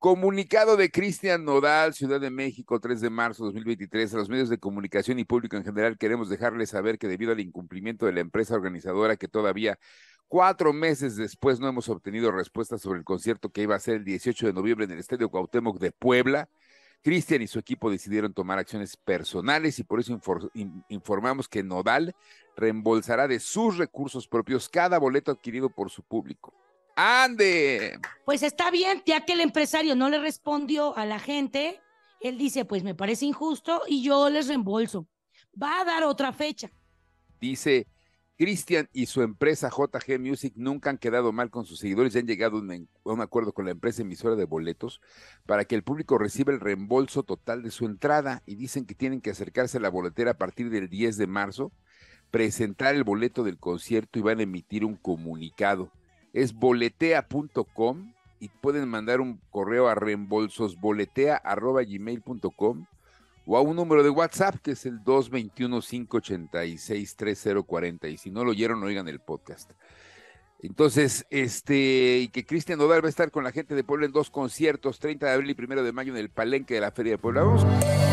Comunicado de Cristian Nodal, Ciudad de México, 3 de marzo de 2023. A los medios de comunicación y público en general queremos dejarles saber que debido al incumplimiento de la empresa organizadora que todavía Cuatro meses después no hemos obtenido respuesta sobre el concierto que iba a ser el 18 de noviembre en el Estadio Cuauhtémoc de Puebla. Cristian y su equipo decidieron tomar acciones personales y por eso informamos que Nodal reembolsará de sus recursos propios cada boleto adquirido por su público. Ande. Pues está bien, ya que el empresario no le respondió a la gente, él dice, pues me parece injusto y yo les reembolso. Va a dar otra fecha. Dice, Cristian y su empresa JG Music nunca han quedado mal con sus seguidores ya han llegado a un acuerdo con la empresa emisora de boletos para que el público reciba el reembolso total de su entrada y dicen que tienen que acercarse a la boletera a partir del 10 de marzo, presentar el boleto del concierto y van a emitir un comunicado es boletea.com y pueden mandar un correo a reembolsosboletea.gmail.com o a un número de WhatsApp que es el 221-586-3040. Y si no lo oyeron, oigan el podcast. Entonces, este, y que Cristian Odal va a estar con la gente de Puebla en dos conciertos, 30 de abril y 1 de mayo en el Palenque de la Feria de Puebla.